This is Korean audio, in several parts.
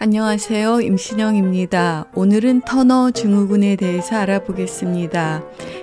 안녕하세요. 임신영입니다. 오늘은 터너 증후군에 대해서 알아보겠습니다.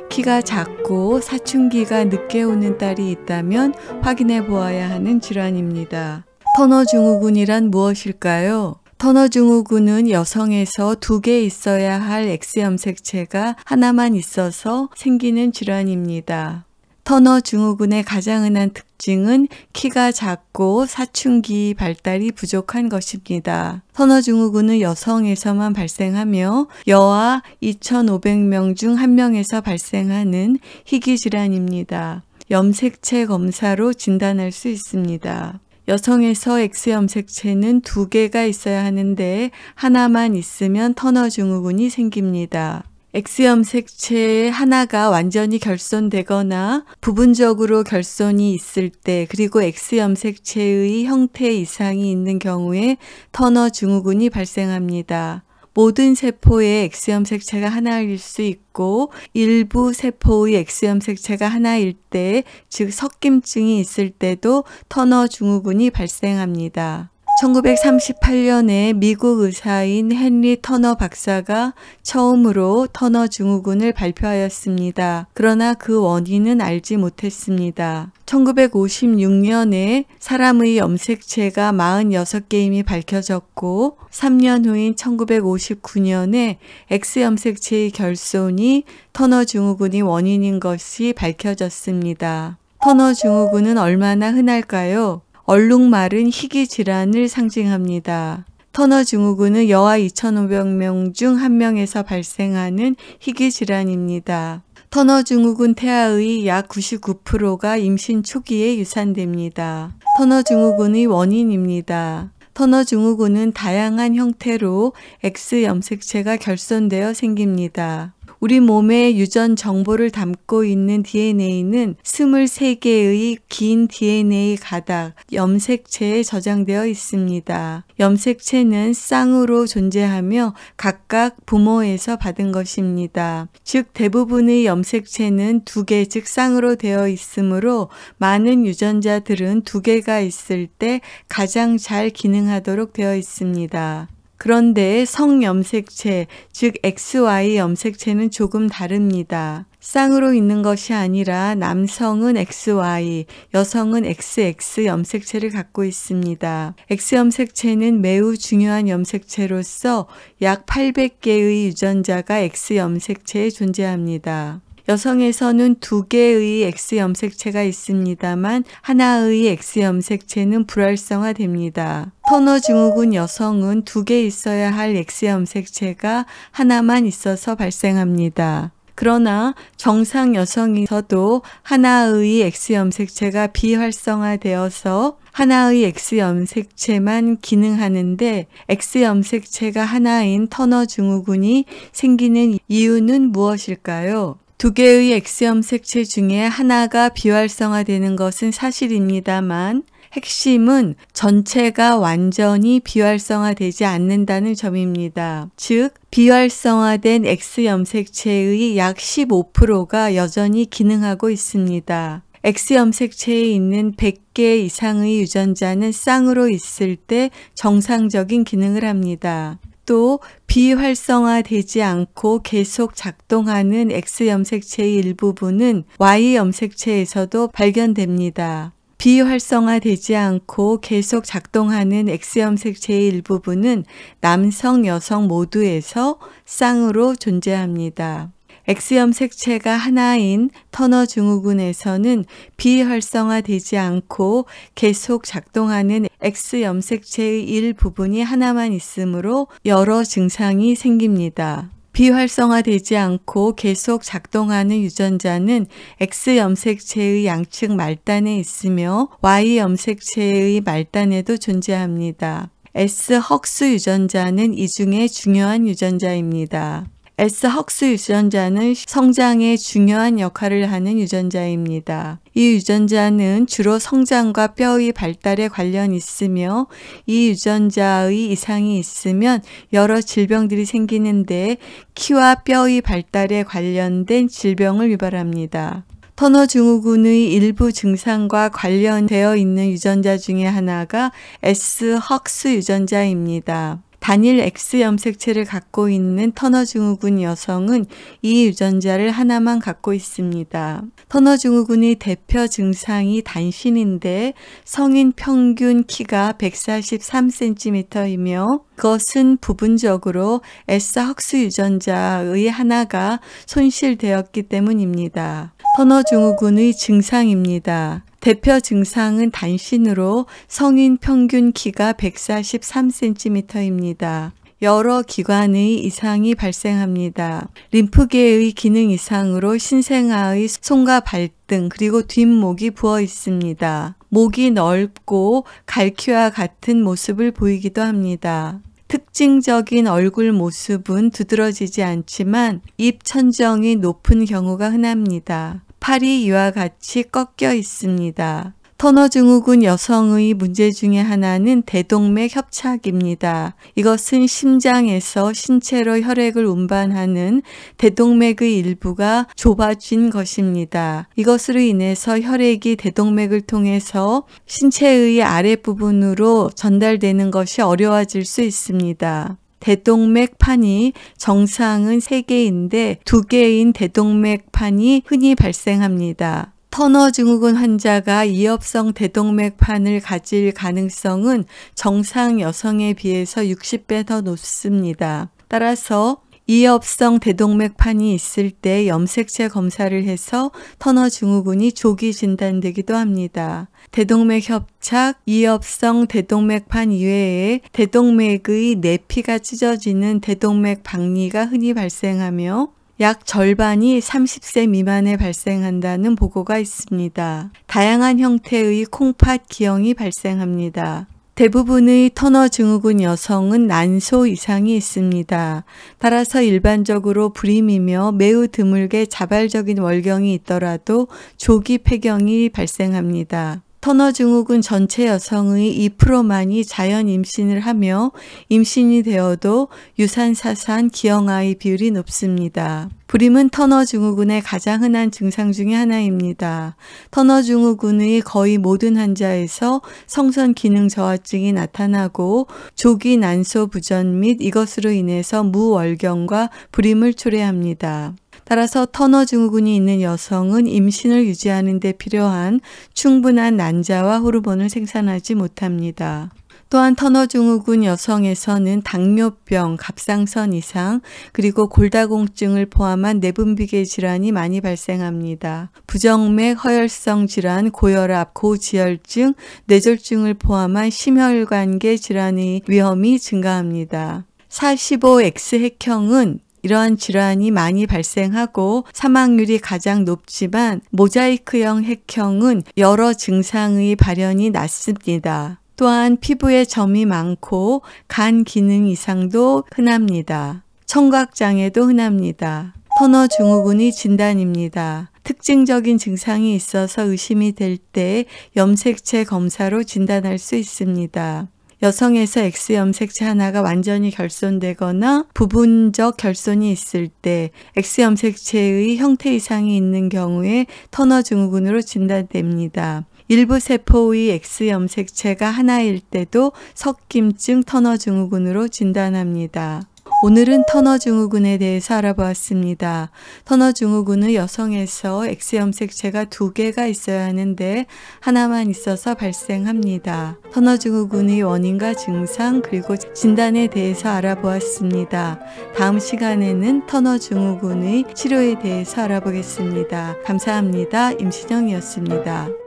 키가 작고 사춘기가 늦게 오는 딸이 있다면 확인해 보아야 하는 질환입니다. 터너 증후군이란 무엇일까요? 터너 증후군은 여성에서 두 개 있어야 할 X염색체가 하나만 있어서 생기는 질환입니다. 터너 증후군의 가장 흔한 특징은 키가 작고 사춘기 발달이 부족한 것입니다. 터너 증후군은 여성에서만 발생하며 여아 2,500명 중 1명에서 발생하는 희귀 질환입니다. 염색체 검사로 진단할 수 있습니다. 여성에서 X염색체는 두 개가 있어야 하는데 하나만 있으면 터너 증후군이 생깁니다. 엑스염색체 하나가 완전히 결손되거나 부분적으로 결손이 있을 때 그리고 엑스염색체의 형태 이상이 있는 경우에 터너 증후군이 발생합니다. 모든 세포의 엑스염색체가 하나일 수 있고 일부 세포의 엑스염색체가 하나일 때, 즉 섞임증이 있을 때도 터너 증후군이 발생합니다. 1938년에 미국 의사인 헨리 터너 박사가 처음으로 터너 증후군을 발표하였습니다. 그러나 그 원인은 알지 못했습니다. 1956년에 사람의 염색체가 46개임이 밝혀졌고 3년 후인 1959년에 X염색체의 결손이 터너 증후군이 원인인 것이 밝혀졌습니다. 터너 증후군은 얼마나 흔할까요? 얼룩말은 희귀 질환을 상징합니다. 터너 증후군은 여아 2,500명 중 한명에서 발생하는 희귀 질환입니다. 터너 증후군 태아의 약 99%가 임신 초기에 유산됩니다. 터너 증후군의 원인입니다. 터너 증후군은 다양한 형태로 X 염색체가 결손되어 생깁니다. 우리 몸의 유전 정보를 담고 있는 DNA는 23개의 긴 DNA 가닥, 염색체에 저장되어 있습니다. 염색체는 쌍으로 존재하며 각각 부모에서 받은 것입니다. 즉 대부분의 염색체는 두 개, 즉 쌍으로 되어 있으므로 많은 유전자들은 두 개가 있을 때 가장 잘 기능하도록 되어 있습니다. 그런데 성염색체, 즉 XY 염색체는 조금 다릅니다. 쌍으로 있는 것이 아니라 남성은 XY, 여성은 XX 염색체를 갖고 있습니다. X염색체는 매우 중요한 염색체로서 약 800개의 유전자가 X염색체에 존재합니다. 여성에서는 두 개의 X염색체가 있습니다만 하나의 X염색체는 불활성화됩니다. 터너 증후군 여성은 두 개 있어야 할 X 염색체가 하나만 있어서 발생합니다. 그러나 정상 여성에서도 하나의 X 염색체가 비활성화되어서 하나의 X 염색체만 기능하는데 X 염색체가 하나인 터너 증후군이 생기는 이유는 무엇일까요? 두 개의 X염색체 중에 하나가 비활성화되는 것은 사실입니다만 핵심은 전체가 완전히 비활성화되지 않는다는 점입니다. 즉, 비활성화된 X염색체의 약 15%가 여전히 기능하고 있습니다. X염색체에 있는 100개 이상의 유전자는 쌍으로 있을 때 정상적인 기능을 합니다. 또 비활성화되지 않고 계속 작동하는 X염색체의 일부분은 Y염색체에서도 발견됩니다. 비활성화되지 않고 계속 작동하는 X염색 체의일부분은 남성, 여성 모두에서 쌍으로 존재합니다. X염색체가 하나인 터너 증후군에서는 비활성화되지 않고 계속 작동하는 X염색체의 일부분이 하나만 있으므로 여러 증상이 생깁니다. 비활성화되지 않고 계속 작동하는 유전자는 X 염색체의 양측 말단에 있으며 Y 염색체의 말단에도 존재합니다. S 헉스 유전자는 이 중에 중요한 유전자입니다. 에스 헉스 유전자는 성장에 중요한 역할을 하는 유전자입니다. 이 유전자는 주로 성장과 뼈의 발달에 관련 있으며 이 유전자의 이상이 있으면 여러 질병들이 생기는데 키와 뼈의 발달에 관련된 질병을 유발합니다. 터너 증후군의 일부 증상과 관련되어 있는 유전자 중에 하나가 S 헉스 유전자입니다. 단일 X 염색체를 갖고 있는 터너증후군 여성은 이 유전자를 하나만 갖고 있습니다. 터너증후군의 대표 증상이 단신인데 성인 평균 키가 143cm이며 그것은 부분적으로 S 흑스 유전자의 하나가 손실되었기 때문입니다. 터너증후군의 증상입니다. 대표 증상은 단신으로 성인 평균 키가 143cm입니다. 여러 기관의 이상이 발생합니다. 림프계의 기능 이상으로 신생아의 손과 발등 그리고 뒷목이 부어 있습니다. 목이 넓고 갈퀴와 같은 모습을 보이기도 합니다. 특징적인 얼굴 모습은 두드러지지 않지만 입 천정이 높은 경우가 흔합니다. 팔이 이와 같이 꺾여 있습니다. 터너증후군 여성의 문제 중에 하나는 대동맥 협착입니다. 이것은 심장에서 신체로 혈액을 운반하는 대동맥의 일부가 좁아진 것입니다. 이것으로 인해서 혈액이 대동맥을 통해서 신체의 아랫부분으로 전달되는 것이 어려워질 수 있습니다. 대동맥판이 정상은 3개인데 2개인 대동맥판이 흔히 발생합니다. 터너 증후군 환자가 이엽성 대동맥판을 가질 가능성은 정상 여성에 비해서 60배 더 높습니다. 따라서 이엽성 대동맥판이 있을 때 염색체 검사를 해서 터너 증후군이 조기 진단되기도 합니다. 대동맥 협착, 이엽성 대동맥판 이외에 대동맥의 내피가 네 찢어지는 대동맥 박리가 흔히 발생하며 약 절반이 30세 미만에 발생한다는 보고가 있습니다. 다양한 형태의 콩팥 기형이 발생합니다. 대부분의 터너 증후군 여성은 난소 이상이 있습니다. 따라서 일반적으로 불임이며 매우 드물게 자발적인 월경이 있더라도 조기 폐경이 발생합니다. 터너 증후군 전체 여성의 2%만이 자연 임신을 하며 임신이 되어도 유산사산 기형아의 비율이 높습니다. 불임은 터너 증후군의 가장 흔한 증상 중의 하나입니다. 터너 증후군의 거의 모든 환자에서 성선 기능 저하증이 나타나고 조기 난소 부전 및 이것으로 인해서 무월경과 불임을 초래합니다. 따라서 터너 증후군이 있는 여성은 임신을 유지하는 데 필요한 충분한 난자와 호르몬을 생산하지 못합니다. 또한 터너 증후군 여성에서는 당뇨병, 갑상선 이상, 그리고 골다공증을 포함한 내분비계 질환이 많이 발생합니다. 부정맥, 허혈성 질환, 고혈압, 고지혈증, 뇌졸중을 포함한 심혈관계 질환의 위험이 증가합니다. 45X 핵형은 이러한 질환이 많이 발생하고 사망률이 가장 높지만 모자이크형 핵형은 여러 증상의 발현이 낮습니다. 또한 피부에 점이 많고 간 기능 이상도 흔합니다. 청각장애도 흔합니다. 터너 증후군이 진단입니다. 특징적인 증상이 있어서 의심이 될 때 염색체 검사로 진단할 수 있습니다. 여성에서 X 염색체 하나가 완전히 결손되거나 부분적 결손이 있을 때 X 염색체의 형태 이상이 있는 경우에 터너 증후군으로 진단됩니다. 일부 세포의 X 염색체가 하나일 때도 석김증 터너 증후군으로 진단합니다. 오늘은 터너증후군에 대해서 알아보았습니다. 터너증후군은 여성에서 X염색체가 두 개가 있어야 하는데 하나만 있어서 발생합니다. 터너증후군의 원인과 증상 그리고 진단에 대해서 알아보았습니다. 다음 시간에는 터너증후군의 치료에 대해서 알아보겠습니다. 감사합니다. 임신영이었습니다.